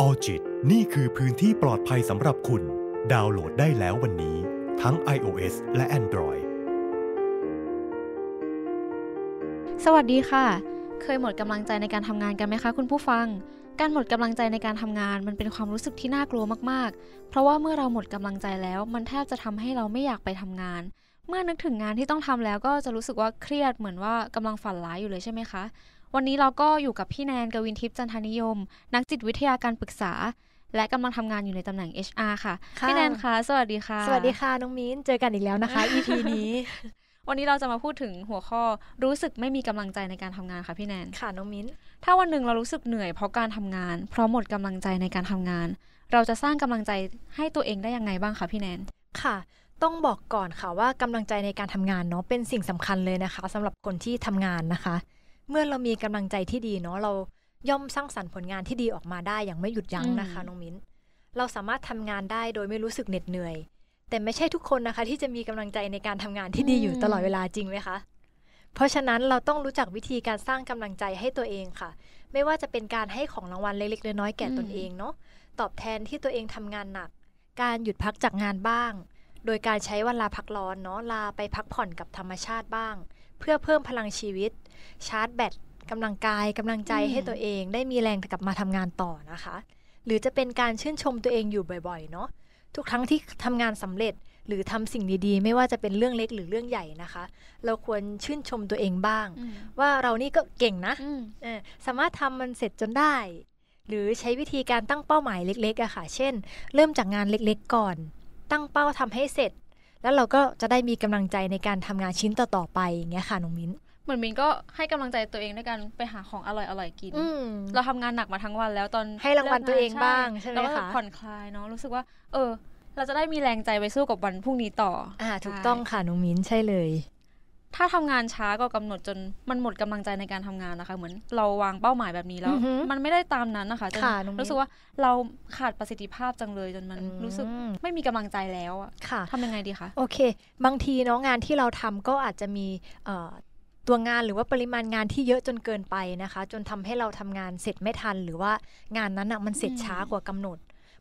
ออจิตนี่คือพื้นที่ปลอดภัยสำหรับคุณ ดาวน์โหลดได้แล้ววันนี้ ทั้ง iOS และ Android สวัสดีค่ะ เคยหมดกำลังใจในการทำงานกันไหมคะคุณผู้ฟัง การหมดกำลังใจในการทำงานมันเป็นความรู้สึกที่น่ากลัวมากๆ เพราะว่าเมื่อเราหมดกำลังใจแล้ว มันแทบจะทำให้เราไม่อยากไปทำงาน เมื่อนึกถึงงานที่ต้องทำแล้วก็จะรู้สึกว่าเครียดเหมือนว่ากำลังฝันร้ายอยู่เลยใช่ไหมคะวันนี้เราก็อยู่กับพี่แนน กวินทิพย์ จันทนิยม นักจิตวิทยาการปรึกษา และกำลังทำงานอยู่ในตำแหน่ง HR ค่ะคะพี่แนนคะ สวัสดีค่ะ สวัสดีค่ะ น้องมิ้น เจอกันอีกแล้วนะคะ EP นี้ วันนี้เราจะมาพูดถึงหัวข้อรู้สึกไม่มีกำลังใจในการทำงานค่ะพี่แนนค่ะ น้องมิ้น ถ้าวันหนึ่งเรารู้สึกเหนื่อยเพราะการทำงาน เพราะหมดกำลังใจในการทำงาน เราจะสร้างกำลังใจให้ตัวเองได้ยังไงบ้างคะพี่แนน ค่ะ ต้องบอกก่อนค่ะว่ากำลังใจในการทำงานเนาะ เป็นสิ่งสำคัญเลยนะคะสำหรับคนที่ทำงานนะคะเมื่อเรามีกำลังใจที่ดีเนาะเรา ย่อมสร้างสรรค์ผลงานที่ดีออกมาได้อย่างไม่หยุดยั้งนะคะน้องมิ้นเราสามารถทำงานได้โดยไม่รู้สึกเหน็ดเหนื่อย แต่ไม่ใช่ทุกคนนะคะ ที่จะมีกำลังใจในการทำงานที่ดีอยู่ตลอดเวลาจริงไหมคะเพราะฉะนั้นเราต้องรู้จักวิธีการสร้างกำลังใจให้ตัวเองค่ะ ไม่ว่าจะเป็นการให้ของรางวัลเล็กๆน้อยๆแก่ตนเองเนาะตอบแทนที่ตัวเองทำงานหนัก การหยุดพักจากงานบ้าง โดยการใช้วันลาพักร้อนเนาะลาไปพักผ่อนกับธรรมชาติบ้าง เพื่อเพิ่มพลังชีวิตชาร์จแบตกำลังกายกำลังใจให้ตัวเองได้มีแรงกลับมาทำงานต่อนะคะ หรือจะเป็นการชื่นชมตัวเองอยู่บ่อยๆเนาะทุกครั้งที่ทำงานสำเร็จหรือทำสิ่งดีๆ ไม่ว่าจะเป็นเรื่องเล็กหรือเรื่องใหญ่นะคะ เราควรชื่นชมตัวเองบ้าง ว่าเรานี่ก็เก่งนะสามารถทำมันเสร็จจนได้ หรือใช้วิธีการตั้งเป้าหมาย เล็กๆอะค่ะ เช่น เริ่มจากงานเล็กๆก่อน ตั้งเป้าทำให้เสร็จ แล้วเราก็จะได้มีกำลังใจในการทำงานชิ้นต่อๆไปอย่างเงี้ยค่ะน้องมิ้นเหมือนมินก็ให้กำลังใจตัวเองด้วยกันไปหาของอร่อยอร่อยกิน เราทำงานหนักมาทั้งวัน แล้วตอนให้รางวัลตัวเองบ้าง ใช่ไหมคะผ่อนคลายเนาะรู้สึกว่า เออ เราจะได้มีแรงใจไปสู้กับวันพรุ่งนี้ต่อ อ่าถูกต้องค่ะน้องมินใช่เลย ถ้าทำงานช้าก็กำหนดจนมันหมดกำลังใจในการทำงานนะคะ เหมือนเราวางเป้าหมายแบบนี้แล้วมันไม่ได้ตามนั้นนะคะจนรู้สึกว่า เราขาดประสิทธิภาพจังเลยจนมันรู้สึก ไม่มีกำลังใจแล้วอะค่ะ ทำยังไงดีคะ โอเค บางทีเนาะงานที่เราทำก็อาจจะมีเอ่อตัวงานหรือว่าปริมาณงานที่เยอะจนเกินไปนะคะ จนทำให้เราทำงานเสร็จไม่ทัน หรือว่างานนั้นอ่ะมันเสร็จช้ากว่ากำหนด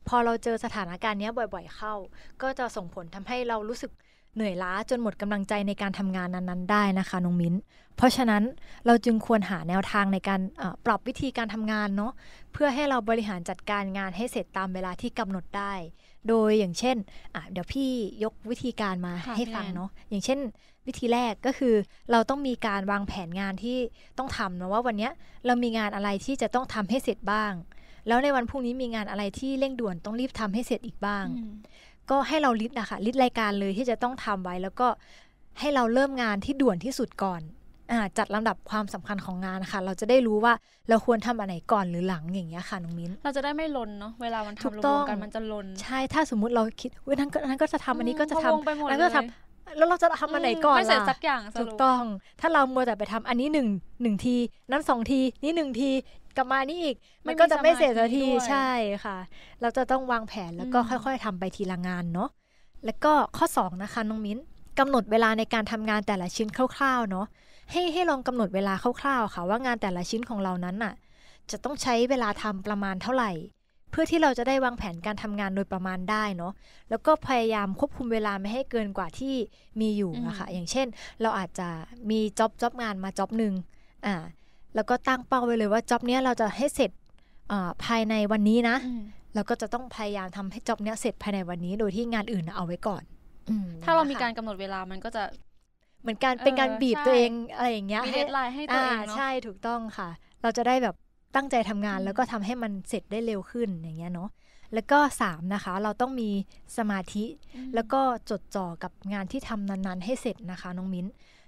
พอเราเจอสถานการณ์นี้บ่อย ๆ เข้า ก็จะส่งผลทำให้เรารู้สึกเหนื่อยล้าจนหมดกำลังใจในการทำงานนั้น ๆ ได้นะคะน้องมิ้น เพราะฉะนั้นเราจึงควรหาแนวทางในการปรับวิธีการทำงานเนาะเพื่อให้เราบริหารจัดการงานให้เสร็จตามเวลาที่กำหนดได้ โดยอย่างเช่นเดี๋ยวพี่ยกวิธีการมาให้ฟังเนาะอย่างเช่นวิธีแรกก็คือ เราต้องมีการวางแผนงานที่ต้องทำนะว่า วันนี้เรามีงานอะไรที่จะต้องทำให้เสร็จบ้าง แล้วในวันพรุ่งนี้มีงานอะไรที่เร่งด่วนต้องรีบทำให้เสร็จอีกบ้าง ก็ให้เราลิสต์นะคะ ลิสต์รายการเลยที่จะต้องทำไว้แล้วก็ให้เราเริ่มงานที่ด่วนที่สุดก่อนจัดลำดับความสำคัญของงานนะคะเราจะได้รู้ว่าเราควรทำอะไรก่อนหรือหลังอย่างเงี้ยค่ะน้องมิ้นเราจะได้ไม่ลนเนาะเวลามันทำรวมกันมันจะลน ใช่ถ้าสมมุติเราคิดวนั้นก็นั้นก็จะทำอันนี้ก็จะทำนั้นก็ทำแล้วเราจะทำอันไหนก่อนไม่เสร็จสักอย่างถูกต้อง ถ้าเรามัวแต่ไปทำอันนี้หนึ่งหนึ่งทีนั้นสองทีนี้หนึ่งทีกลับมานี่อีก มันก็จะไม่เสร็จสักที ใช่ค่ะ เราจะต้องวางแผนแล้วก็ค่อย ๆทำไปทีละงานเนาะแล้วก็ข้อ2นะคะน้องมิ้นกำหนดเวลาในการทำงานแต่ละชิ้นคร่าวๆเนาะให้ให้ลองกำหนดเวลาคร่าวๆ ค่ะ ว่างานแต่ละชิ้นของเรานั้นน่ะจะต้องใช้เวลาทำประมาณเท่าไหร่เพื่อที่เราจะได้วางแผนการทำงานโดยประมาณได้เนาะ แล้วก็พยายามควบคุมเวลาไม่ให้เกินกว่าที่มีอยู่นะคะอย่างเช่น เราอาจจะมีจ็อบจ็อบงานมาจ็อบหนึ่งอ่า แล้วก็ตั้งเป้าไว้เลยว่าจ็อบเนี้ยเราจะให้เสร็จภายในวันนี้นะ แล้วก็จะต้องพยายามทำให้จ็อบเนี้ยเสร็จภายในวันนี้ โดยที่งานอื่นเอาไว้ก่อนอถ้าเรามีการกำหนดเวลา มันก็จะ เหมือนการเป็นการบีบตัวเองอะไรอย่างเงี้ยให้เดทไลน์ให้ตัวเองเนาะใช่ถูกต้องค่ะ เราจะได้แบบตั้งใจทำงานแล้วก็ทำให้มันเสร็จได้เร็วขึ้นอย่างเงี้ยเนาะแล้วก็ 3 นะคะเราต้องมีสมาธิ แล้วก็จดจ่อกับงานที่ทำนานๆ ให้เสร็จนะคะ น้องมิ้น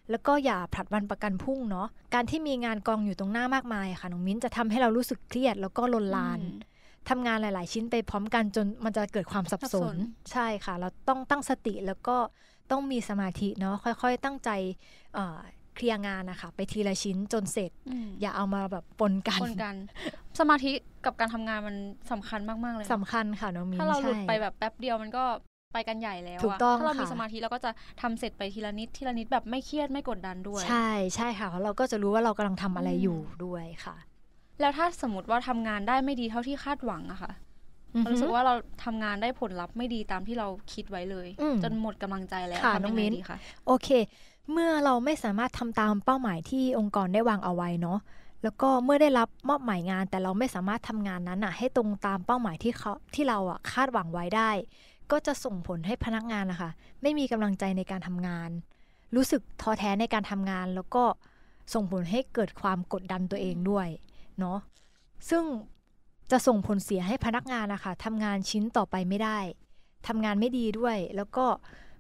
แล้วก็อย่าผลัดวันประกันพุ่งเนาะการที่มีงานกองอยู่ตรงหน้ามากมายค่ะน้องมิ้นจะทำให้เรารู้สึกเครียด แล้วก็ลนลาน ทำงานหลายๆชิ้นไปพร้อมกันจนมันจะเกิดความสับสนใช่ค่ะ เราต้องตั้งสติแล้วก็ต้องมีสมาธิเนาะค่อย ๆ ตั้งใจเคลียร์งานนะคะไปทีละชิ้นจนเสร็จอย่าเอามาแบบปนกันปนกัน สมาธิกับการทำงานมันสำคัญมากๆ เลยสำคัญค่ะน้องมีถ้าเราหลุดไปแบบแป๊บเดียว มันก็ไปกันใหญ่แล้วถูกต้องถ้าเรามีสมาธิเราก็จะทำเสร็จไปทีละนิดทีละนิดแบบไม่เครียดไม่กดดันด้วย ใช่ใช่ค่ะเพราะเราก็จะรู้ว่าเรากำลังทำอะไรอยู่ด้วยค่ะ แล้วถ้าสมมติว่าทำงานได้ไม่ดีเท่าที่คาดหวังอะค่ะรู้สึกว่าเราทำงานได้ผลลัพธ์ไม่ดีตามที่เราคิดไว้เลยจนหมดกำลังใจแล้วทำยังไงดีคะโอเคเมื่อเราไม่สามารถทำตามเป้าหมายที่องค์กรได้วางเอาไว้เนาะ แล้วก็เมื่อได้รับมอบหมายงานแต่เราไม่สามารถทำงานนั้นอะให้ตรงตามเป้าหมายที่เขาที่เราอะคาดหวังไว้ได้ ก็จะส่งผลให้พนักงานนะคะไม่มีกำลังใจในการทำงาน รู้สึกท้อแท้ในการทำงานแล้วก็ส่งผลให้เกิดความกดดันตัวเองด้วยเนาะ ซึ่งจะส่งผลเสียให้พนักงานนะคะทำงานชิ้นต่อไปไม่ได้ทำงานไม่ดีด้วย แล้วก็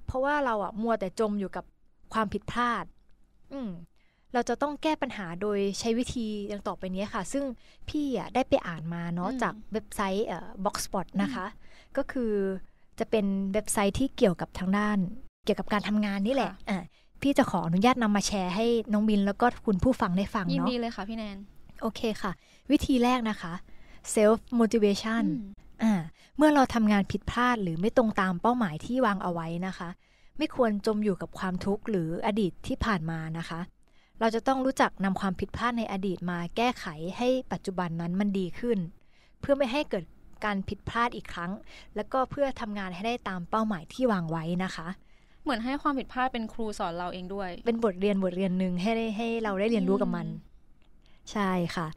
เพราะว่าเราอะมัวแต่จมอยู่กับความผิดพลาด อืมเราจะต้องแก้ปัญหาโดยใช้วิธีดังต่อไปนี้ค่ะ ซึ่งพี่อ่ะได้ไปอ่านมาเนาะจากเว็บไซต์เอ่อ Boxspot นะคะ ก็คือจะเป็นเว็บไซต์ที่เกี่ยวกับทางด้าน เกี่ยวกับการทำงานนี่แหละอ่พี่จะขออนุญาตนำมาแชร์ให้น้องบิน แล้วก็คุณผู้ฟังได้ฟังเนาะ ยินดีเลยค่ะพี่แนน โอเคค่ะ วิธีแรกนะคะ self motivation เมื่อเราทำงานผิดพลาด หรือไม่ตรงตามเป้าหมายที่วางเอาไว้นะคะไม่ควรจมอยู่กับความทุกข์หรืออดีตที่ผ่านมานะคะ เราจะต้องรู้จักนำความผิดพลาดในอดีตมาแก้ไขให้ปัจจุบันนั้นมันดีขึ้น เพื่อไม่ให้เกิดการผิดพลาดอีกครั้ง แล้วก็เพื่อทำงานให้ได้ตามเป้าหมายที่วางไว้นะคะ เหมือนให้ความผิดพลาดเป็นครูสอนเราเองด้วย เป็นบทเรียนบทเรียนหนึ่งให้้ให้เราได้เรียนรู้กับมัน ใช่ค่ะ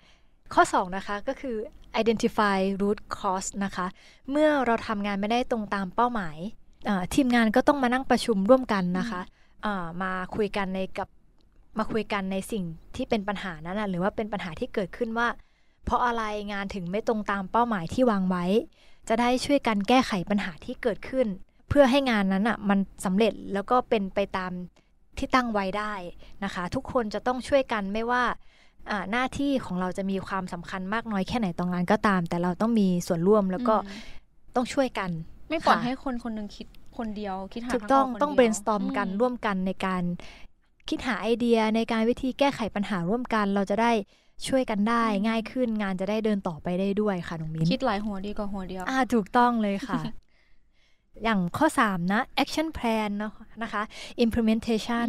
ข้อ2นะคะก็คือ identify root cause นะคะเมื่อเราทำงานไม่ได้ตรงตามเป้าหมายทีมงานก็ต้องมานั่งประชุมร่วมกันนะคะ มาคุยกันในกับ มาคุยกันในสิ่งที่เป็นปัญหานั้นนะหรือว่าเป็นปัญหาที่เกิดขึ้นว่า เพราะอะไรงานถึงไม่ตรงตามเป้าหมายที่วางไว้ จะได้ช่วยกันแก้ไขปัญหาที่เกิดขึ้น เพื่อให้งานนั้นอ่ะมันสำเร็จแล้วก็เป็นไปตามที่ตั้งไว้ได้นะคะ ทุกคนจะต้องช่วยกันไม่ว่าหน้าที่ของเราจะมีความสำคัญมากน้อยแค่ไหนตรงงานก็ตาม แต่เราต้องมีส่วนร่วมแล้วก็ต้องช่วยกัน ไม่ปล่อยให้คนคนนึงคิดคนเดียวคิดหาถูกต้องต้อง brainstorm กันร่วมกันในการคิดหาไอเดียในการวิธีแก้ไขปัญหาร่วมกัน เราจะได้ช่วยกันได้ ง่ายขึ้นงานจะได้เดินต่อไปได้ด้วยค่ะน้องมิ้นคิดหลายหัวดีกว่าหัวเดียวอ่าถูกต้องเลยค่ะ อย่างข้อ 3 นะ action plan นะคะ implementation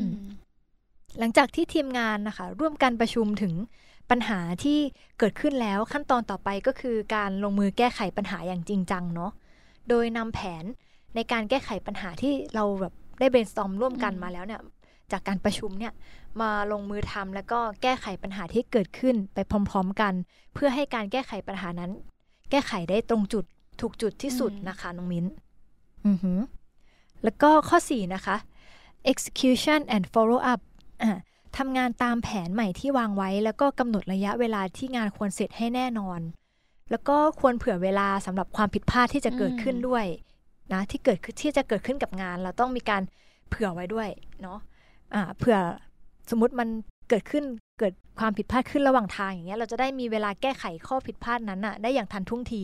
หลังจากที่ทีมงานนะคะ ร่วมกันประชุมถึงปัญหาที่เกิดขึ้นแล้วขั้นตอนต่อไปก็คือการลงมือแก้ไขปัญหาอย่างจริงจังเนาะโดยนำแผนในการแก้ไขปัญหาที่เราแบบได้เบรนสตอมร่วมกันมาแล้วเนี่ยจากการประชุมเนี่ยมาลงมือทำแล้วก็แก้ไขปัญหาที่เกิดขึ้นไปพร้อมๆกัน เพื่อให้การแก้ไขปัญหานั้น แก้ไขได้ตรงจุดถูกจุดที่สุดนะคะน้องมิ้นอือหือแล้วก็ข้อ 4 นะคะ execution and follow up ทำงานตามแผนใหม่ที่วางไว้ แล้วก็กำหนดระยะเวลาที่งานควรเสร็จให้แน่นอน แล้วก็ควรเผื่อเวลาสำหรับความผิดพลาดที่จะเกิดขึ้นด้วยนะที่เกิดขึ้นที่จะเกิดขึ้นกับงาน เราต้องมีการเผื่อไว้ด้วยเนาะเผื่อสมมติมันเกิดขึ้นเกิดความผิดพลาดขึ้นระหว่างทางอย่างเงี้ยเราจะได้มีเวลาแก้ไขข้อผิดพลาดนั้นอะได้อย่างทันท่วงที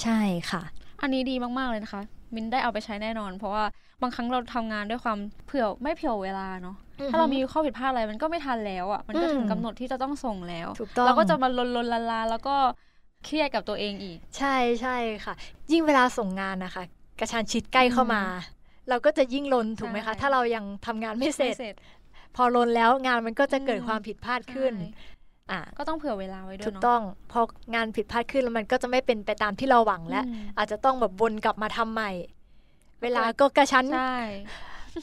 ใช่ค่ะ อันนี้ดีมากๆเลยนะคะ มินได้เอาไปใช้แน่นอน เพราะว่าบางครั้งเราทำงานด้วยความเผื่อไม่เผื่อเวลาเนาะถ้าเรามีข้อผิดพลาดอะไร มันก็ไม่ทันแล้วอะ่ะมันก็ถึงกำหนดที่จะต้องส่งแล้วเราก็จะมาลนลนลาลาแล้วก็เครียดกับตัวเองอีก ใช่ใช่ค่ะ ยิ่งเวลาส่งงานนะคะกระชานชิดใกล้เข้ามา เราก็จะยิ่งลนถูกไหมคะ ถ้าเรายังทำงานไม่เสร็จ พอลนแล้วงานมันก็จะเกิดความผิดพลาดขึ้นก็ต้องเผื่อเวลาไว้ด้วยถูกต้องพองานผิดพลาดขึ้นแล้วมันก็จะไม่เป็นไปตามที่เราหวังแล้วอาจจะต้องแบบวนกลับมาทำใหม่ เวลาก็กระชั้น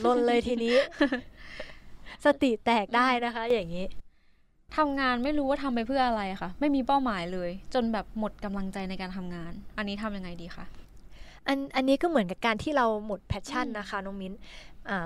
ลนเลยทีนี้ สติแตกได้นะคะอย่างนี้ทำงานไม่รู้ว่าทำไปเพื่ออะไรคะ่ะไม่มีเป้าหมายเลย จนแบบหมดกำลังใจในการทำงาน อันนี้ทำยังไงดีคะอันอันนี้ก็เหมือนกับการที่เราหมดแพชชั่นนะคะน้องมิ้น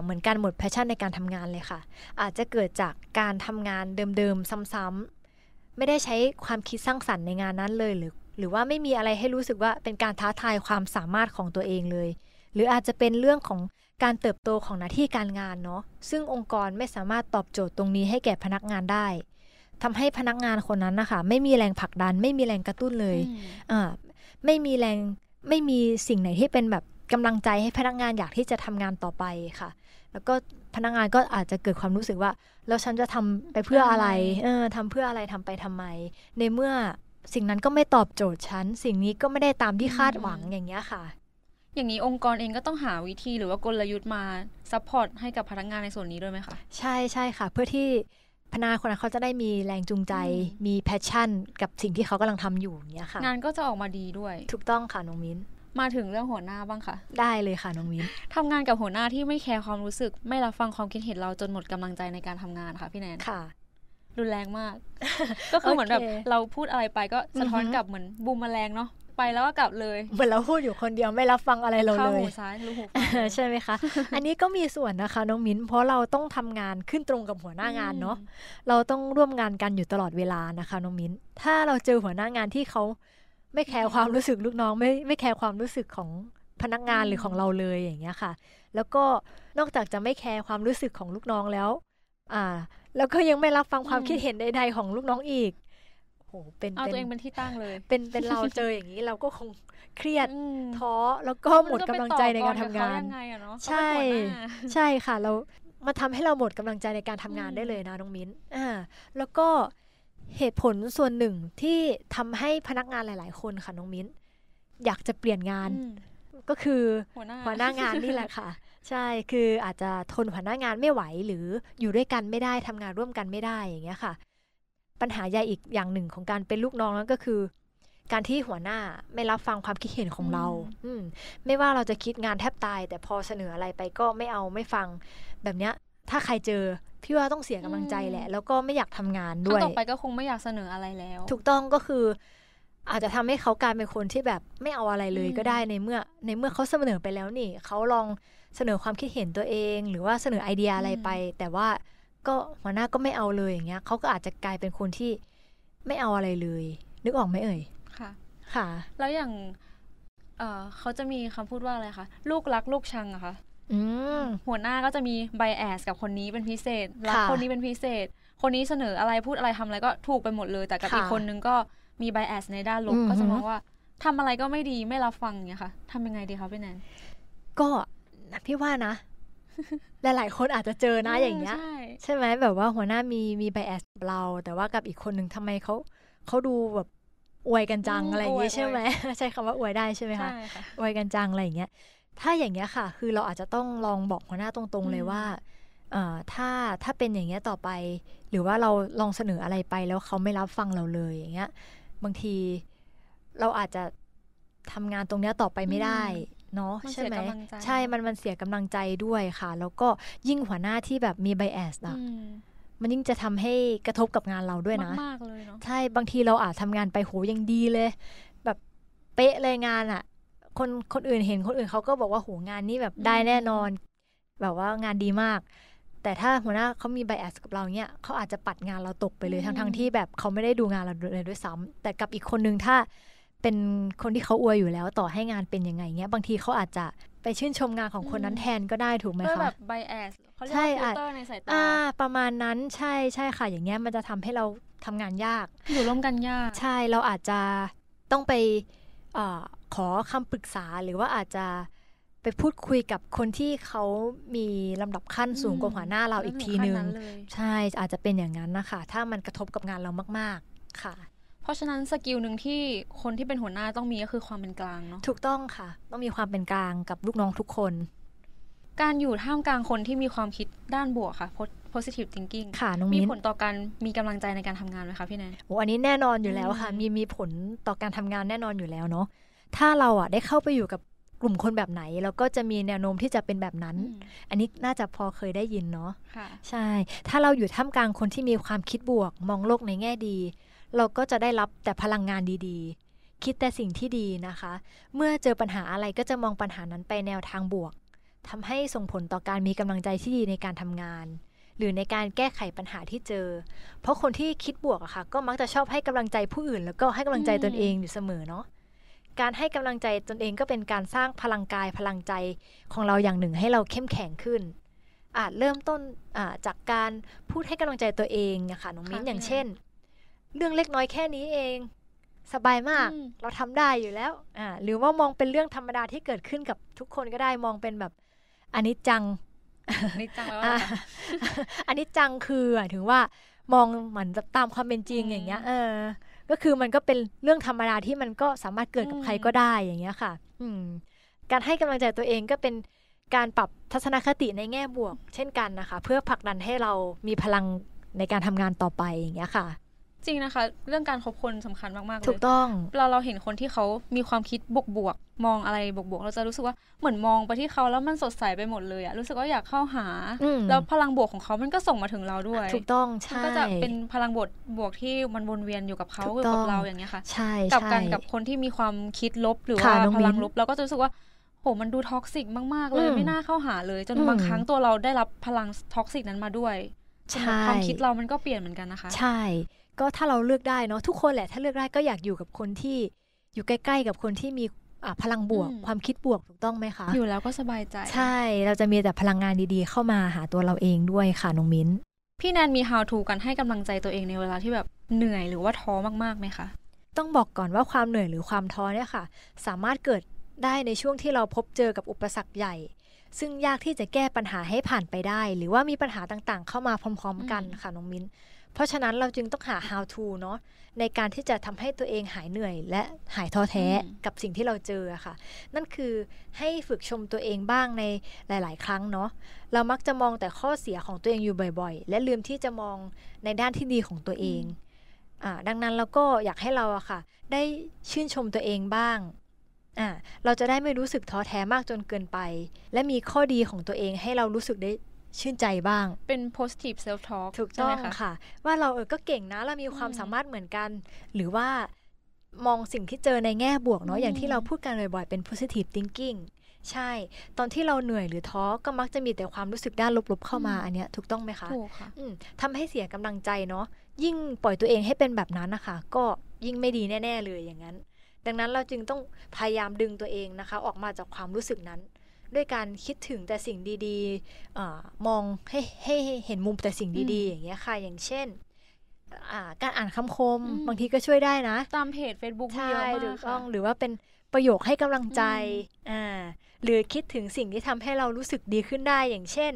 เหมือนการหมดแพชชั่นในการทำงานเลยค่ะ อาจจะเกิดจากการทำงานเดิมๆซ้ำๆ ไม่ได้ใช้ความคิดสร้างสรรค์ในงานนั้นเลยหรือหรือว่าไม่มีอะไรให้รู้สึกว่าเป็นการท้าทายความสามารถของตัวเองเลย หรืออาจจะเป็นเรื่องของการเติบโตของหน้าที่การงานเนาะซึ่งองค์กรไม่สามารถตอบโจทย์ตรงนี้ให้แก่พนักงานได้ทำให้พนักงานคนนั้นนะคะไม่มีแรงผลักดัน ไม่มีแรงกระตุ้นเลยอ่าไม่มีแรงไม่มีสิ่งไหนที่เป็นแบบกำลังใจให้พนักงานอยากที่จะทำงานต่อไปค่ะ แล้วก็พนักงานก็อาจจะเกิดความรู้สึกว่าแล้วฉันจะทำไปเพื่ออะไร เออทำเพื่ออะไรทำไปทำไม ในเมื่อสิ่งนั้นก็ไม่ตอบโจทย์ ฉัน สิ่งนี้ก็ไม่ได้ตามที่คาดหวังอย่างเงี้ยค่ะ อย่างนี้องค์กรเองก็ต้องหาวิธีหรือว่ากลยุทธ์มาซัพพอร์ตให้กับพนักงานในส่วนนี้ด้วยไหมคะ ใช่ใช่ค่ะ เพื่อที่พนาคนนั้นเขาจะได้มีแรงจูงใจมีแพชชั่น กับสิ่งที่เขากำลังทำอยู่อย่างเงี้ยค่ะ งานก็จะออกมาดีด้วย ถูกต้องค่ะน้องมิ้น มาถึงเรื่องหัวหน้าบ้างค่ะ ได้เลยค่ะน้องมิ้นทำงานกับหัวหน้าที่ไม่แคร์ความรู้สึก ไม่รับฟังความคิดเห็นเราจนหมดกำลังใจในการทำงานค่ะพี่แนนค่ะ รุนแรงมาก ก็คือเหมือนแบบ เราพูดอะไรไปก็สะท้อนกลับเหมือนบูมแมลงเนาะไปแล้วก็กลับเลยเหมือนเราพูดอยู่คนเดียวไม่รับฟังอะไรเราเลยข้าหูซ้ายทะลุหูใช่ไหมคะ อันนี้ก็มีส่วนนะคะน้องมิ้น เพราะเราต้องทำงานขึ้นตรงกับหัวหน้างานเนาะ เราต้องร่วมงานกันอยู่ตลอดเวลานะคะน้องมิ้น ถ้าเราเจอหัวหน้างานที่เขาไม่แคร์ความรู้สึกลูกน้อง ไม่ไม่แคร์ความรู้สึกของพนักงานหรือของเราเลยอย่างเงี้ยค่ะ แล้วก็นอกจากจะไม่แคร์ความรู้สึกของลูกน้องแล้ว อ่า แล้วก็ยังไม่รับฟังความคิดเห็นใดๆของลูกน้องอีก้เป็นเอาตัวเองเป็นที่ตั้งเลย เป็นเป็นเราเจออย่างนี้เราก็คงเครียดท้อแล้วก็หมดกำลังใจในการทำงานใช่ ใช่ค่ะเรามาทำให้เราหมดกำลังใจในการทำงานได้เลยนะน้องมิ้นอ่าแล้วก็เหตุผลส่วนหนึ่งที่ทำให้พนักงานหลาย ๆ คนค่ะน้องมิ้นอยากจะเปลี่ยนงานก็คือหัวหน้าหัวหน้างานนี่แหละค่ะ ใช่คืออาจจะทนหัวหน้างานไม่ไหวหรืออยู่ด้วยกันไม่ได้ทำงานร่วมกันไม่ได้อย่างเงี้ยค่ะปัญหาใหญ่อีกอย่างหนึ่งของการเป็นลูกน้องนั่นก็คือการที่หัวหน้าไม่รับฟังความคิดเห็นของเรา อืไม่ว่าเราจะคิดงานแทบตายแต่พอเสนออะไรไปก็ไม่เอาไม่ฟังแบบเนี้ยถ้าใครเจอพี่ว่าต้องเสียกำลังใจแหละ แล้วก็ไม่อยากทำงานด้วยต่อไปก็คงไม่อยากเสนออะไรแล้ว ถูกต้องก็คือ อาจจะทำให้เขากลายเป็นคนที่แบบไม่เอาอะไรเลยก็ได้ในเมื่อในเมื่อเขาเสนอไปแล้วนี่เขาลองเสนอความคิดเห็นตัวเอง หรือว่าเสนอไอเดียอะไรไป แต่ว่าก็หัวหน้าก็ไม่เอาเลยอย่างเงี้ย เขาก็อาจจะกลายเป็นคนที่ไม่เอาอะไรเลย นึกออกไหมเอ่ย ค่ะ ค่ะ แล้วอย่าง เออเขาจะมีคำพูดว่าอะไรคะลูกรักลูกชังอะคะหัวหน้าก็จะมีไบแอสกับคนนี้เป็นพิเศษรักคนนี้เป็นพิเศษ คนนี้เสนออะไรพูดอะไรทำอะไรก็ถูกไปหมดเลยแต่กับอีกคนนึงก็มีไบแอสในด้านลบก็จะมองว่า ทำอะไรก็ไม่ดีไม่รับฟังเงี้ยค่ะ ทำยังไงดีคะพี่แนนก็พี่ว่านะหลายๆคนอาจจะเจอนะอย่างเงี้ยใช่ไหมแบบว่าหัวหน้ามีมีไบแอสเรา แต่ว่ากับอีกคนหนึ่งทำไมเขาเขาดูแบบอวยกันจังอะไรอย่างเงี้ยใช่ไหมใช้คำว่าอวยได้ใช่ไหมคะอวยกันจังอะไรอย่างเงี้ย ถ้าอย่างเงี้ยค่ะ คือเราอาจจะต้องลองบอกหัวหน้าตรงๆเลยว่าเอ่อถ้าถ้าเป็นอย่างเงี้ยต่อไป หรือว่าเราลองเสนออะไรไป แล้วเขาไม่รับฟังเราเลยอย่างเงี้ย บางทีเราอาจจะทำงานตรงเนี้ยต่อไปไม่ได้เนาะใช่ไหมใช่มันมันเสียกำลังใจด้วยค่ะ แล้วก็ยิ่งหัวหน้าที่แบบมีไบแอสอะมันยิ่งจะทำให้กระทบกับงานเราด้วยนะ มากเลยเนาะใช่บางทีเราอาจทำงานไปโหยังดีเลย แบบเป๊ะเลยงานอะคนคนอื่นเห็นคนอื่นเขาก็บอกว่าโหงานนี้แบบได้แน่นอน แบบว่างานดีมาก แต่ถ้าหัวหน้าเขามีไบแอสกับเราเนี่ยเขาอาจจะปัดงานเราตกไปเลยทั้ง ๆที่แบบเขาไม่ได้ดูงานเราเลยด้วยซ้ำ แต่กับอีกคนนึงถ้าเป็นคนที่เขาอวยอยู่แล้วต่อให้งานเป็นยังไงเงี้ยบางทีเขาอาจจะไปชื่นชมงานของคนนั้นแทนก็ได้ถูกไหมคะแบบไบแอสเขาเรียกว่าฟิลเตอร์ในสายตาประมาณนั้นใช่ใช่ค่ะ อย่างเงี้ยมันจะทำให้เราทำงานยากอยู่ร่วมกันยาก ใช่เราอาจจะต้องไปอขอคำปรึกษาหรือว่าอาจจะไปพูดคุยกับคนที่เขามีลำดับขั้นสูงกว่าหัวหน้าเราอีกทีนึงใช่อาจจะเป็นอย่างนั้นนะคะ ถ้ามันกระทบกับงานเรามากๆค่ะเพราะฉะนั้นสกิลหนึ่งที่คนที่เป็นหัวหน้าต้องมีก็คือความเป็นกลางเนาะถูกต้องค่ะ ต้องมีความเป็นกลางกับลูกน้องทุกคน การอยู่ท่ามกลางคนที่มีความคิดด้านบวกค่ะ positive thinking ค่ะ น้องมีผลต่อการมีกำลังใจในการทำงานไหมคะพี่แนนโอ้อันนี้แน่นอนอยู่แล้วค่ะ มีมีผลต่อการทำงานแน่นอนอยู่แล้วเนาะถ้าเราอ่ะได้เข้าไปอยู่กับกลุ่มคนแบบไหน เราก็จะมีแนวโน้มที่จะเป็นแบบนั้น อันนี้น่าจะพอเคยได้ยินเนาะใช่ ถ้าเราอยู่ท่ามกลางคนที่มีความคิดบวกมองโลกในแง่ดีเราก็จะได้รับแต่พลังงานดีๆ คิดแต่สิ่งที่ดีนะคะ เมื่อเจอปัญหาอะไรก็จะมองปัญหานั้นไปแนวทางบวก ทำให้ส่งผลต่อการมีกำลังใจที่ดีในการทำงาน หรือในการแก้ไขปัญหาที่เจอ เพราะคนที่คิดบวกอะค่ะ ก็มักจะชอบให้กำลังใจผู้อื่น แล้วก็ให้กำลังใจตนเองอยู่เสมอเนาะ การให้กำลังใจตนเองก็เป็นการสร้างพลังกายพลังใจของเราอย่างหนึ่งให้เราเข้มแข็งขึ้น อาจเริ่มต้นจากการพูดให้กำลังใจตัวเองนะคะน้องมิ้น อย่างเช่นเรื่องเล็กน้อยแค่นี้เองสบายมาก เราทำได้อยู่แล้วอ่าหรือว่ามองเป็นเรื่องธรรมดาที่เกิดขึ้นกับทุกคนก็ได้มองเป็นแบบอันนี้จังอันนี้จังแล้วอันนี้จังคือถึงว่ามองเหมือนตามความเป็นจริงอย่างเงี้ยเออ ก็คือมันก็เป็นเรื่องธรรมดาที่มันก็สามารถเกิดกับใครก็ได้อย่างเงี้ยค่ะ อืมการให้กำลังใจตัวเองก็เป็นการปรับทัศนคติในแง่บวก เช่นกันนะคะ เพื่อผลักดันให้เรามีพลังในการทำงานต่อไปอย่างเงี้ยค่ะจริงนะคะ เรื่องการคบคนสำคัญมากๆเลยถูกต้องเราเราเห็นคนที่เขามีความคิดบวกๆ มองอะไรบวกๆ เราจะรู้สึกว่าเหมือนมองไปที่เขาแล้วมันสดใสไปหมดเลยอะรู้สึกว่าอยากเข้าหา แล้วพลังบวกของเขามันก็ส่งมาถึงเราด้วย ถูกต้องใช่ ก็จะเป็นพลังบวกบวกที่มันวนเวียนอยู่กับเขาอยู่กับเราอย่างเงี้ยค่ะใช่กับกันกับคนที่มีความคิดลบหรือว่าพลังลบเราก็จะรู้สึกว่าโหมันดูท็อกซิกมากๆ เลยไม่น่าเข้าหาเลยจนบางครั้งตัวเราได้รับพลังท็อกซิกนั้นมาด้วยความคิดเรามันก็เปลี่ยนเหมือนกันนะคะ ใช่ก็ถ้าเราเลือกได้เนาะทุกคนแหละถ้าเลือกได้ก็อยากอยู่กับคนที่อยู่ใกล้ๆ กับคนที่มีพลังบวก ความคิดบวกถูกต้องไหมคะอยู่แล้วก็สบายใจ ใช่เราจะมีแต่พลังงานดี ๆ เข้ามาหาตัวเราเองด้วยค่ะน้องมิ้นพี่แนนมี how to กันให้กำลังใจตัวเองในเวลาที่แบบเหนื่อยหรือว่าท้อมากๆไหมคะต้องบอกก่อนว่าความเหนื่อยหรือความท้อเนี่ยค่ะ สามารถเกิดได้ในช่วงที่เราพบเจอกับอุปสรรคใหญ่ ซึ่งยากที่จะแก้ปัญหาให้ผ่านไปได้ หรือว่ามีปัญหาต่างๆ เข้ามาพร้อมๆ กันค่ะน้องมิ้นเพราะฉะนั้นเราจึงต้องหา how to เนาะในการที่จะทำให้ตัวเองหายเหนื่อย และหายท้อแท้กับสิ่งที่เราเจอค่ะนั่นคือให้ฝึกชมตัวเองบ้างในหลาย ๆ ครั้งเนาะเรามักจะมองแต่ข้อเสียของตัวเองอยู่บ่อยๆ และลืมที่จะมองในด้านที่ดีของตัวเองอ่าดังนั้นเราก็อยากให้เราอะค่ะได้ชื่นชมตัวเองบ้างอ่าเราจะได้ไม่รู้สึกท้อแท้มากจนเกินไป และมีข้อดีของตัวเองให้เรารู้สึกได้ชื่นใจบ้าง เป็น positive self talk ถูกต้องค่ะ ว่าเราเออก็เก่งนะเรามีความสามารถเหมือนกัน หรือว่ามองสิ่งที่เจอในแง่บวกเนาะ อย่างที่เราพูดกันบ่อยๆ เป็น positive thinking ใช่ ตอนที่เราเหนื่อยหรือท้อก็มักจะมีแต่ความรู้สึกด้านลบๆเข้ามา อันเนี้ย ถูกต้องไหมคะ ถูกค่ะ ทำให้เสียกำลังใจเนาะ ยิ่งปล่อยตัวเองให้เป็นแบบนั้นนะคะ ก็ยิ่งไม่ดีแน่ๆ เลยอย่างนั้น ดังนั้นเราจึงต้องพยายามดึงตัวเองนะคะ ออกมาจากความรู้สึกนั้นด้วยการคิดถึงแต่สิ่งดีๆ มองให้ให้เห็นมุมแต่สิ่งดี ๆ อย่างเงี้ยค่ะ อย่างเช่น การอ่านคำคม บางทีก็ช่วยได้นะ ตามเพจ Facebook เยอะมากหรือต้อง หรือว่าเป็นประโยคให้กำลังใจอ่าหรือคิดถึงสิ่งที่ทำให้เรารู้สึกดีขึ้นได้ อย่างเช่น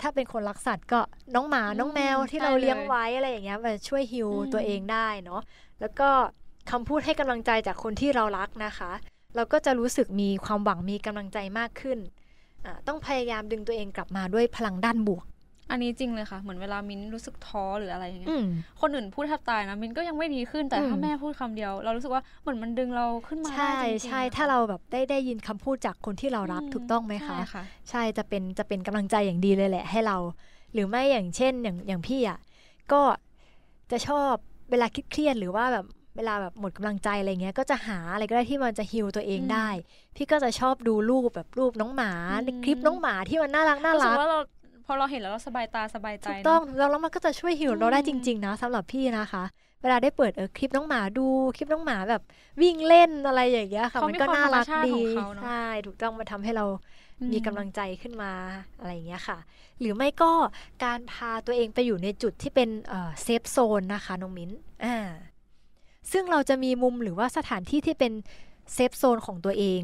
ถ้าเป็นคนรักสัตว์ก็น้องหมาน้องแมวที่เราเลี้ยงไว้อะไรอย่างเงี้ยมาช่วยฮิวตัวเองได้เนาะ แล้วก็คำพูดให้กำลังใจจากคนที่เรารักนะคะเราก็จะรู้สึกมีความหวังมีกำลังใจมากขึ้นต้องพยายามดึงตัวเองกลับมาด้วยพลังด้านบวก อันนี้จริงเลยค่ะ เหมือนเวลามิ้นรู้สึกท้อหรืออะไรอย่างเงี้ยคนอื่นพูดแทบตายนะมิ้นก็ยังไม่ดีขึ้นแต่ถ้าแม่พูดคำเดียว เรารู้สึกว่าเหมือนมันดึงเราขึ้นมาใช่ ใช่ถ้าเราแบบได้ได้ยินคำพูดจากคนที่เรารับถูกต้องไหมคะใช่ใช่จะเป็นจะเป็นกำลังใจอย่างดีเลยแหละ ให้เรา หรือไม่อย่างเช่นอย่างอย่างพี่อ่ะก็จะชอบเวลาคิดเครียดหรือว่าแบบเวลาแบบหมดกำลังใจอะไรเงี้ย ก็จะหาอะไรก็ได้ที่มันจะฮิลตัวเองได้ พี่ก็จะชอบดูรูปแบบรูปน้องหมาคลิปน้องหมาที่มันน่ารักน่ารักว่าเราพอเราเห็นแล้วเราสบายตาสบายใจถูกต้องแล้วมันก็จะช่วยฮิลเราได้จริง ๆนะ สำหรับพี่นะคะ เวลาได้เปิดเออคลิปน้องหมาดูคลิปน้องหมาแบบวิ่งเล่นอะไรอย่างเงี้ยค่ะมันก็น่ารักดีใช่ถูกต้องมาทำให้เรามีกำลังใจขึ้นมาอะไรอย่างเงี้ยค่ะ หรือไม่ก็การพาตัวเองไปอยู่ในจุดที่เป็นเซฟโซนนะคะน้องมิ้นอ่าซึ่งเราจะมีมุมหรือว่าสถานที่ที่เป็นเซฟโซนของตัวเอง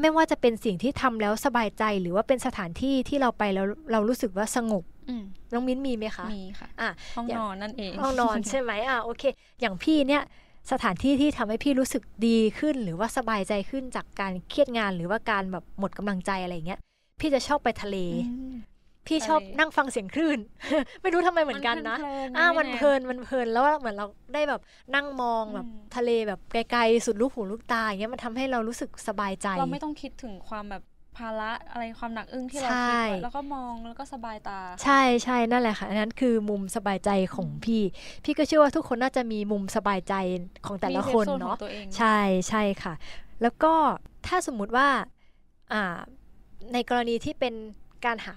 ไม่ว่าจะเป็นสิ่งที่ทำแล้วสบายใจหรือว่าเป็นสถานที่ที่เราไปแล้ว เรารู้สึกว่าสงบน้องมิ้นมีไหมคะมีค่ะอ่ะห้องนอนนั่นเองห้องนอน ใช่ไหมอ่ะโอเค อย่างพี่เนี่ย สถานที่ที่ทำให้พี่รู้สึกดีขึ้น หรือว่าสบายใจขึ้นจากการเครียดงานหรือว่าการแบบหมดกำลังใจอะไรเงี้ยพี่จะชอบไปทะเลพี่ชอบนั่งฟังเสียงคลื่น ไม่รู้ทำไมเหมือนกันนะอ่ามันเพลินมันเพลิน แล้วเหมือนเราได้แบบนั่งมองแบบทะเลแบบไกลๆสุดลูกหูลูกตาอย่างเงี้ยมันทำให้เรารู้สึกสบายใจ เราไม่ต้องคิดถึงความแบบภาระอะไรความหนักอึ้งที่เราคิดแล้วก็มองแล้วก็สบายตา ใช่ใช่นั่นแหละค่ะนั้นคือมุมสบายใจของพี่ พี่ก็เชื่อว่าทุกคนน่าจะมีมุมสบายใจของแต่ละคนเนาะใช่ใช่ค่ะ แล้วก็ถ้าสมมุติว่าอ่า ในกรณีที่เป็นการหา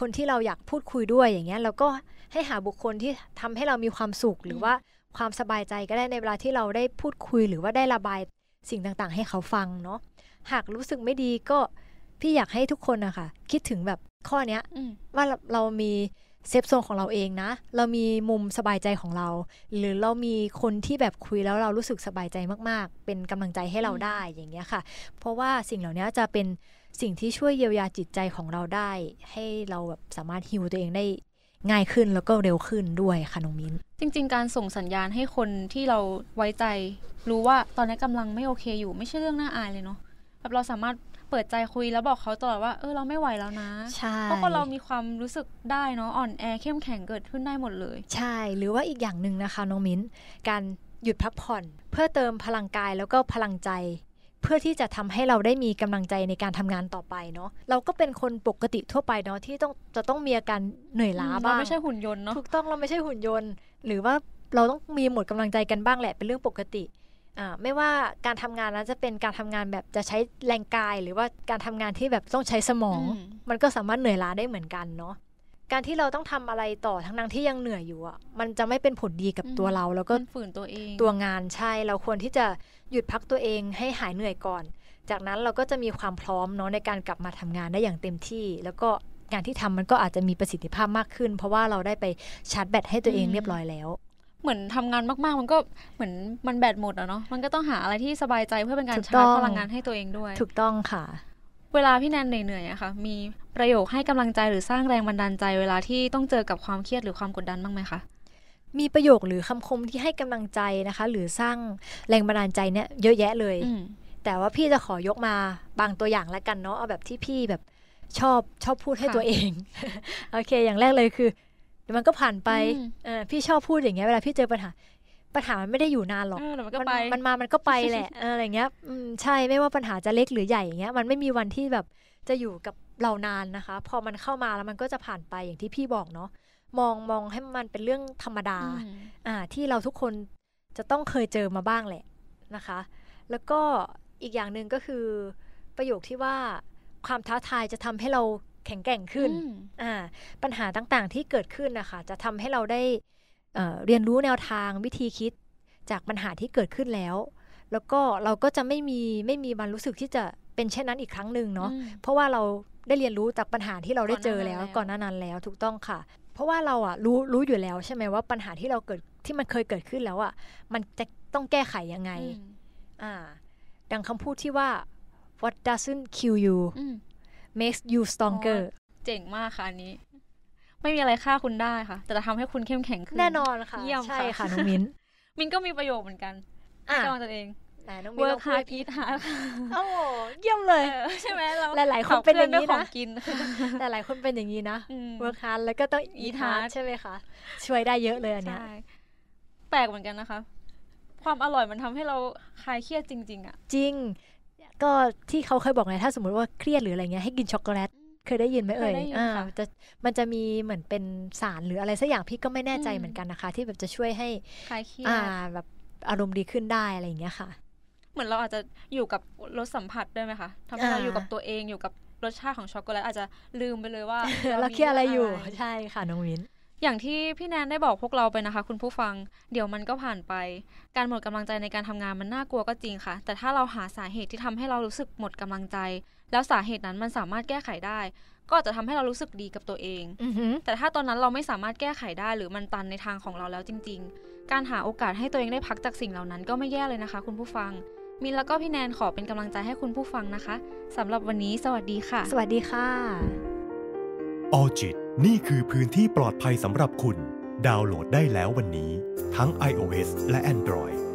คนที่เราอยากพูดคุยด้วยอย่างเงี้ยเราก็ให้หาบุคคลที่ทำให้เรามีความสุขหรือว่าความสบายใจก็ได้ในเวลาที่เราได้พูดคุยหรือว่าได้ระบายสิ่งต่างๆ ให้เขาฟังเนาะหากรู้สึกไม่ดีก็พี่อยากให้ทุกคนนะคะคิดถึงแบบข้อเนี้ยว่าเรามีเซฟโซนของเราเองนะเรามีมุมสบายใจของเรา หรือเรามีคนที่แบบคุยแล้วเรารู้สึกสบายใจมาก ๆ เป็นกำลังใจให้เราได้อย่างเงี้ยค่ะ เพราะว่าสิ่งเหล่านี้จะเป็นสิ่งที่ช่วยเยียวยาจิตใจของเราได้ ให้เราแบบสามารถฮิวตัวเองได้ง่ายขึ้นแล้วก็เร็วขึ้นด้วยค่ะน้องมิ้นจริงๆการส่งสัญญาณให้คนที่เราไว้ใจ รู้ว่าตอนนี้กำลังไม่โอเคอยู่ ไม่ใช่เรื่องน่าอายเลยเนาะแบบเราสามารถเปิดใจคุยแล้วบอกเขาตลอดว่าเออเราไม่ไหวแล้วนะเพราะคนเรามีความรู้สึกได้เนาะอ่อนแอเข้มแข็งเกิดขึ้นได้หมดเลย ใช่หรือว่าอีกอย่างหนึ่งนะคะน้องมิ้นการหยุดพักผ่อนเพื่อเติมพลังกายแล้วก็พลังใจเพื่อที่จะทำให้เราได้มีกำลังใจในการทำงานต่อไปเนาะเราก็เป็นคนปกติทั่วไปเนาะที่ต้องจะต้องมีอาการเหนื่อยล้าบ้างเราไม่ใช่หุ่นยนต์เนาะถูกต้องเราไม่ใช่หุ่นยนต์ หรือว่าเราต้องมีหมดกำลังใจกันบ้างแหละเป็นเรื่องปกติอ่าไม่ว่าการทำงานนั้นจะเป็นการทำงานแบบจะใช้แรงกายหรือว่าการทำงานที่แบบต้องใช้สมอง มันก็สามารถเหนื่อยล้าได้เหมือนกันเนาะการที่เราต้องทำอะไรต่อทั้งนั้นที่ยังเหนื่อยอยู่อ่ะ มันจะไม่เป็นผลดีกับตัวเราแล้วก็ฝืนตัวเองตัวงานใช่เราควรที่จะหยุดพักตัวเองให้หายเหนื่อยก่อน จากนั้นเราก็จะมีความพร้อมเนาะในการกลับมาทำงานได้อย่างเต็มที่ แล้วก็งานที่ทำมันก็อาจจะมีประสิทธิภาพมากขึ้น เพราะว่าเราได้ไปชาร์จแบตให้ตัวเองเรียบร้อยแล้ว เหมือนทำงานมากๆมันก็เหมือนมันแบตหมดอะเนาะมันก็ต้องหาอะไรที่สบายใจเพื่อเป็นการชาร์จพลังงานให้ตัวเองด้วย ถูกต้องค่ะเวลาพี่แนนเหนื่อยๆอะค่ะ มีประโยคให้กำลังใจหรือสร้างแรงบันดาลใจเวลาที่ต้องเจอกับความเครียดหรือความกดดันบ้างไหมคะมีประโยคหรือคำคมที่ให้กำลังใจนะคะ หรือสร้างแรงบันดาลใจเนี่ยเยอะแยะเลย แต่ว่าพี่จะขอยกมาบางตัวอย่างละกันเนาะเอาแบบที่พี่แบบชอบชอบพูดให้ตัวเองโอเค อย่างแรกเลยคือมันก็ผ่านไปพี่ชอบพูดอย่างเงี้ยเวลาพี่เจอปัญหาปัญหามันไม่ได้อยู่นานหรอกมันก็ไปมันมามันก็ไปแหละอะไรเงี้ยใช่ ไม่ว่าปัญหาจะเล็กหรือใหญ่อย่างเงี้ย มันไม่มีวันที่แบบจะอยู่กับเรานานนะคะ พอมันเข้ามาแล้วมันก็จะผ่านไปอย่างที่พี่บอกเนาะ มองมองให้มันเป็นเรื่องธรรมดา อ่า ที่เราทุกคนจะต้องเคยเจอมาบ้างแหละนะคะ แล้วก็อีกอย่างหนึ่งก็คือประโยคที่ว่าความท้าทายจะทำให้เราแข็งแกร่งขึ้น อ่า ปัญหาต่างๆ ที่เกิดขึ้นนะคะ จะทำให้เราได้เเรียนรู้แนวทางวิธีคิดจากปัญหาที่เกิดขึ้นแล้ว แล้วก็เราก็จะไม่มีไม่มีมันรู้สึกที่จะเป็นเช่นนั้นอีกครั้งหนึ่งเนาะ เพราะว่าเราได้เรียนรู้จากปัญหาที่เราได้เจอแล้วก่อนหน้านั้นแล้วถูกต้องค่ะ เพราะว่าเราอะรู้รู้อยู่แล้ว ใช่ไหมว่าปัญหาที่เราเกิดที่มันเคยเกิดขึ้นแล้วอะมันจะต้องแก้ไขยังไง อ่า ดังคำพูดที่ว่า what doesn't kill you makes you stronger เจ๋งมากค่ะันนี้ไม่มีอะไรฆ่าคุณได้ค่ะ แต่จะทำให้คุณเข้มแข็งขึ้นแน่นอนค่ะเยี่ยมค่ะค่ะน้องมิ้นมิ้นก็มีประโยชน์เหมือนกันให้กำลังตัวเองเวิร์คฮาร์ดอีทฮาร์ดโอ้โหเยี่ยมเลยใช่ไหมเราหลายๆคนเป็นอย่างนี้นะกินหลายคนเป็นอย่างนี้นะเวิร์คฮาร์ดแล้วก็ต้องอีทฮาร์ดใช่ไหมคะช่วยได้เยอะเลยอันเนี้ยแปลกเหมือนกันนะคะ ความอร่อยมันทำให้เราคลายเครียดจริง ๆอ่ะจริง ก็ที่เขาเคยบอกไง ถ้าสมมติว่าเครียดหรืออะไรเงี้ยให้กินช็อกโกแลตเคยได้ยินไหมเอ่ย อ่าจะมันจะมีเหมือนเป็นสารหรืออะไรสักอย่างพี่ก็ไม่แน่ใจเหมือนกันนะคะ ที่แบบจะช่วยให้คลายเครียดอ่า แบบ อารมณ์ดีขึ้นได้อะไรอย่างเงี้ยค่ะ เหมือนเราอาจจะอยู่กับรสสัมผัสด้วยไหมคะทำให้เราอยู่กับตัวเองอยู่กับรสชาติของช็อกโกแลตอาจจะลืมไปเลยว่าเราเครียดอะไรอยู่ ใช่ค่ะน้องวินอย่างที่พี่แนนได้บอกพวกเราไปนะคะ คุณผู้ฟังเดี๋ยวมันก็ผ่านไป การหมดกำลังใจในการทำงานมันน่ากลัวก็จริงค่ะ แต่ถ้าเราหาสาเหตุที่ทำให้เรารู้สึกหมดกำลังใจแล้วสาเหตุนั้นมันสามารถแก้ไขได้ ก็จะทำให้เรารู้สึกดีกับตัวเองแต่ถ้าตอนนั้นเราไม่สามารถแก้ไขได้หรือมันตันในทางของเราแล้วจริงๆ การหาโอกาสให้ตัวเองได้พักจากสิ่งเหล่านั้นก็ไม่แย่เลยนะคะ คุณผู้ฟังมิแล้วก็พี่แนนขอเป็นกำลังใจให้คุณผู้ฟังนะคะสำหรับวันนี้สวัสดีค่ะ สวัสดีค่ะออจิตนี่คือพื้นที่ปลอดภัยสำหรับคุณ ดาวน์โหลดได้แล้ววันนี้ ทั้ง iOS และ Android